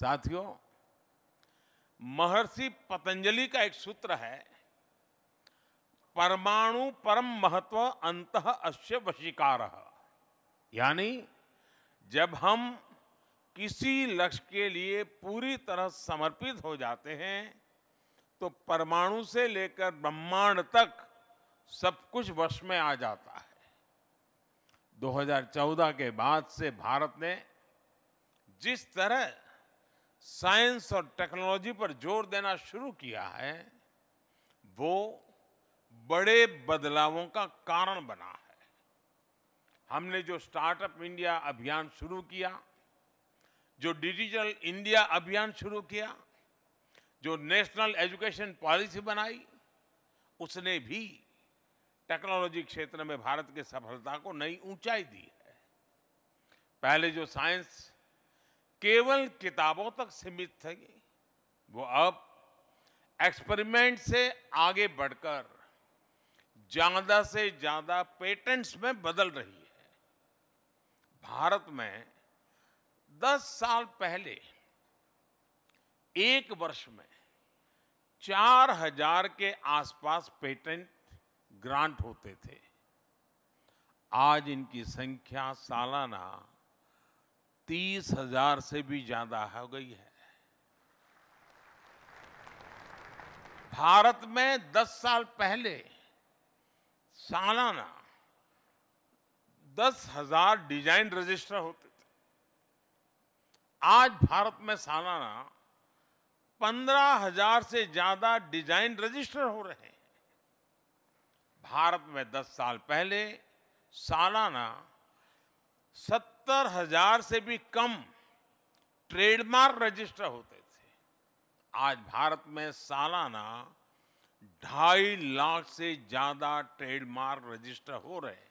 साथियों महर्षि पतंजलि का एक सूत्र है परमाणु परम महत्व अंत अश्य वशिकार यानी जब हम किसी लक्ष्य के लिए पूरी तरह समर्पित हो जाते हैं तो परमाणु से लेकर ब्रह्मांड तक सब कुछ वश में आ जाता है 2014 के बाद से भारत ने जिस तरह साइंस और टेक्नोलॉजी पर जोर देना शुरू किया है वो बड़े बदलावों का कारण बना है हमने जो स्टार्टअप इंडिया अभियान शुरू किया जो डिजिटल इंडिया अभियान शुरू किया जो नेशनल एजुकेशन पॉलिसी बनाई उसने भी टेक्नोलॉजी क्षेत्र में भारत की सफलता को नई ऊंचाई दी है पहले जो साइंस केवल किताबों तक सीमित थी वो अब एक्सपेरिमेंट से आगे बढ़कर ज़्यादा से ज़्यादा पेटेंट्स में बदल रही है भारत में 10 साल पहले एक वर्ष में 4000 के आसपास पेटेंट ग्रांट होते थे आज इनकी संख्या सालाना तीस हजार से भी ज्यादा हो गई है भारत में 10 साल पहले सालाना दस हजार डिजाइन रजिस्टर होते थे आज भारत में सालाना पंद्रह हजार से ज्यादा डिजाइन रजिस्टर हो रहे हैं भारत में 10 साल पहले सालाना सत्तर सत्तर हजार से भी कम ट्रेडमार्क रजिस्टर होते थे आज भारत में सालाना ढाई लाख से ज्यादा ट्रेडमार्क रजिस्टर हो रहे हैं